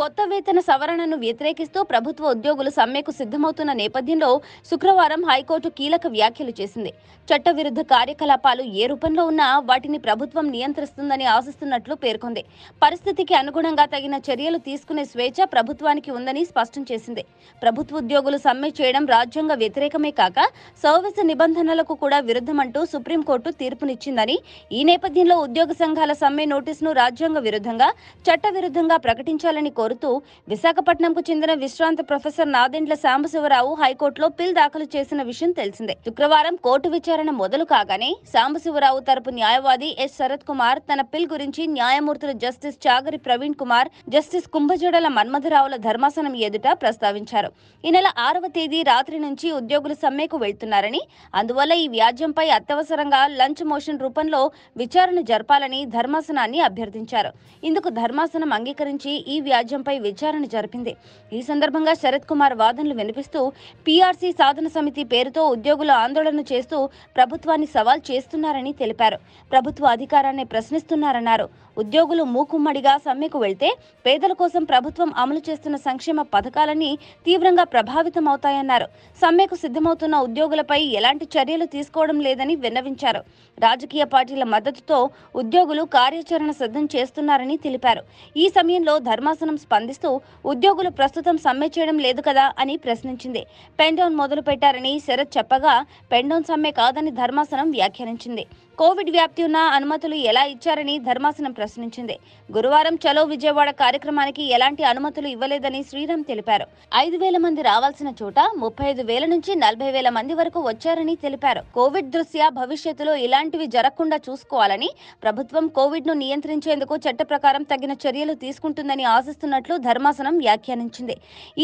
కొత్త వేతన సవరణను వ్యతిరేకిస్తూ ప్రభుత్వ ఉద్యోగులు సమ్మెకు సిద్ధమవుతున్న నేపథ్యంలో శుక్రవారం హైకోర్టు కీలక వ్యాఖ్యలు చేసింది చట్టవిరుద్ధ కార్యకలాపాలు ఏ రూపంలో ఉన్నా వాటిని ప్రభుత్వం నియంత్రిస్తుందని ఆశిస్తున్నట్లు పేర్కొంది పరిస్థితికి అనుగుణంగా తగిన చర్యలు తీసుకునే స్వేచ్ఛ ప్రభుత్వానికి ఉందని స్పష్టం చేసింది ప్రభుత్వ ఉద్యోగులు సమ్మె చేయడం రాజ్యాంగ వ్యతిరేకమే కాక సర్వీసు నిబంధనలకు కూడా విరుద్ధమంటూ సుప్రీంకోర్టు తీర్పునిచ్చిందని ఈ నేపథ్యంలో ఉద్యోగ సంఘాల సమ్మె నోటీసును రాజ్యాంగ విరుద్ధంగా చట్టవిరుద్ధంగా ప్రకటించాలని కోరు కోరుతూ విశాఖపట్నంకు చెందిన విశ్రాంత ప్రొఫెసర్ నాదెండ్ల సాంబశివరావు హైకోర్టులో పిల్ దాఖలు చేసిన విషయం తెలిసిందే శుక్రవారం కోర్టు విచారణ మొదలు కాగానే సాంబశివరావు తరపు న్యాయవాది ఎస్ శరత్ కుమార్ తన పిల్ గురించి న్యాయమూర్తులు జస్టిస్ చాగరి ప్రవీణ్ కుమార్ జస్టిస్ కుంభజోడల మన్మధరావుల ధర్మాసనం ఎదుట ప్రస్తావించారు ఈ నెల ఆరవ తేదీ రాత్రి నుంచి ఉద్యోగులు సమ్మెకు వెళ్తున్నారని అందువల్ల ఈ వ్యాజ్యంపై అత్యవసరంగా లంచ్ మోషన్ రూపంలో విచారణ జరపాలని ధర్మాసనాన్ని అభ్యర్థించారు ఇందుకు ధర్మాసనం అంగీకరించి ఈ వ్యాజ్యం అంశంపై విచారణ జరిపింది ఈ సందర్భంగా శరత్ కుమార్ వాదనలు వినిపిస్తూ పీఆర్సీ సాధన సమితి పేరుతో ఉద్యోగుల ఆందోళన చేస్తూ ప్రభుత్వాన్ని సవాల్ చేస్తున్నారని తెలిపారు ప్రభుత్వ అధికారాన్ని ప్రశ్నిస్తున్నారన్నారు ఉద్యోగులు మూకుమ్మడిగా సమ్మెకు వెళ్తే పేదల కోసం ప్రభుత్వం అమలు చేస్తున్న సంక్షేమ పథకాలన్నీ తీవ్రంగా ప్రభావితమవుతాయన్నారు సమ్మెకు సిద్ధమవుతున్న ఉద్యోగులపై ఎలాంటి చర్యలు తీసుకోవడం లేదని విన్నవించారు రాజకీయ పార్టీల మద్దతుతో ఉద్యోగులు కార్యాచరణ సిద్ధం చేస్తున్నారని తెలిపారు ఈ సమయంలో ధర్మాసనం స్పందిస్తూ ఉద్యోగులు ప్రస్తుతం సమ్మె చేయడం లేదు కదా అని ప్రశ్నించింది పెండౌన్ మొదలు పెట్టారని శరత్ చెప్పగా పెండౌన్ సమ్మె కాదని ధర్మాసనం వ్యాఖ్యానించింది కోవిడ్ వ్యాప్తి ఉన్న అనుమతులు ఎలా ఇచ్చారని ధర్మాసనం ప్రశ్నించింది గురువారం చలో విజయవాడ కార్యక్రమానికి ఎలాంటి అనుమతులు ఇవ్వలేదని శ్రీరామ్ తెలిపారు ఐదు వేల మంది రావాల్సిన చోట ముప్పై ఐదు వేల నుంచి నలభై వేల మంది వరకు వచ్చారని తెలిపారు కోవిడ్ దృష్ట్యా భవిష్యత్తులో ఇలాంటివి జరగకుండా చూసుకోవాలని ప్రభుత్వం కోవిడ్ను నియంత్రించేందుకు చట్ట ప్రకారం తగిన చర్యలు తీసుకుంటుందని ఆశిస్తున్నట్టు చేస్తున్నట్లు ధర్మాసనం వ్యాఖ్యానించింది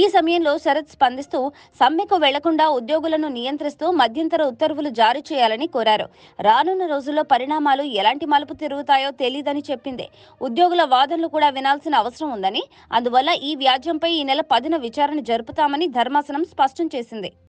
ఈ సమయంలో శరత్ స్పందిస్తూ సమ్మెకు వెళ్లకుండా ఉద్యోగులను నియంత్రిస్తూ మధ్యంతర ఉత్తర్వులు జారీ చేయాలని కోరారు రానున్న రోజుల్లో పరిణామాలు ఎలాంటి మలుపు తిరుగుతాయో తెలియదని చెప్పింది ఉద్యోగుల వాదనలు కూడా వినాల్సిన అవసరం ఉందని అందువల్ల ఈ వ్యాజ్యంపై ఈ నెల పదిన విచారణ జరుపుతామని ధర్మాసనం స్పష్టం చేసింది